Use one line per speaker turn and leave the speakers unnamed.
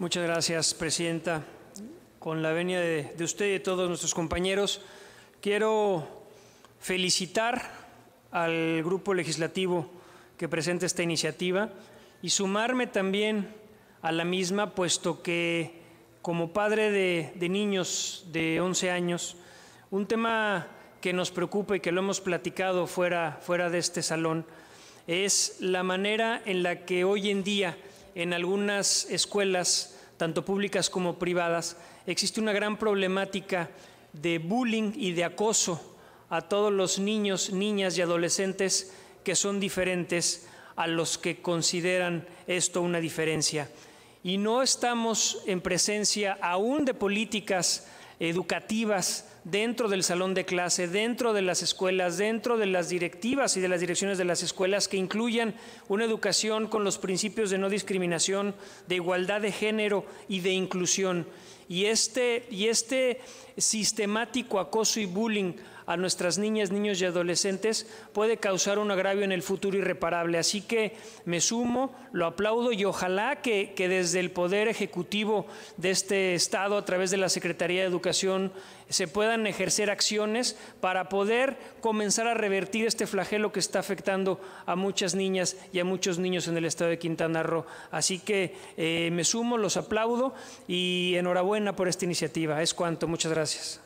Muchas gracias, Presidenta. Con la venia de, usted y de todos nuestros compañeros, quiero felicitar al grupo legislativo que presenta esta iniciativa y sumarme también a la misma, puesto que como padre de, niños de 11 años, un tema que nos preocupa y que lo hemos platicado fuera, fuera de este salón es la manera en la que hoy en día en algunas escuelas, tanto públicas como privadas, existe una gran problemática de bullying y de acoso a todos los niños, niñas y adolescentes que son diferentes a los que consideran esto una diferencia. Y no estamos en presencia aún de políticas educativas dentro del salón de clase, dentro de las escuelas, dentro de las directivas y de las direcciones de las escuelas que incluyan una educación con los principios de no discriminación, de igualdad de género y de inclusión. Y este, y este sistemático acoso y bullying a nuestras niñas, niños y adolescentes puede causar un agravio en el futuro irreparable. Así que me sumo, lo aplaudo y ojalá que, que desde el Poder Ejecutivo de este Estado, a través de la Secretaría de Educación, se puedan ejercer acciones para poder comenzar a revertir este flagelo que está afectando a muchas niñas y a muchos niños en el estado de Quintana Roo. Así que eh, me sumo, los aplaudo y enhorabuena por esta iniciativa. Es cuanto. Muchas gracias.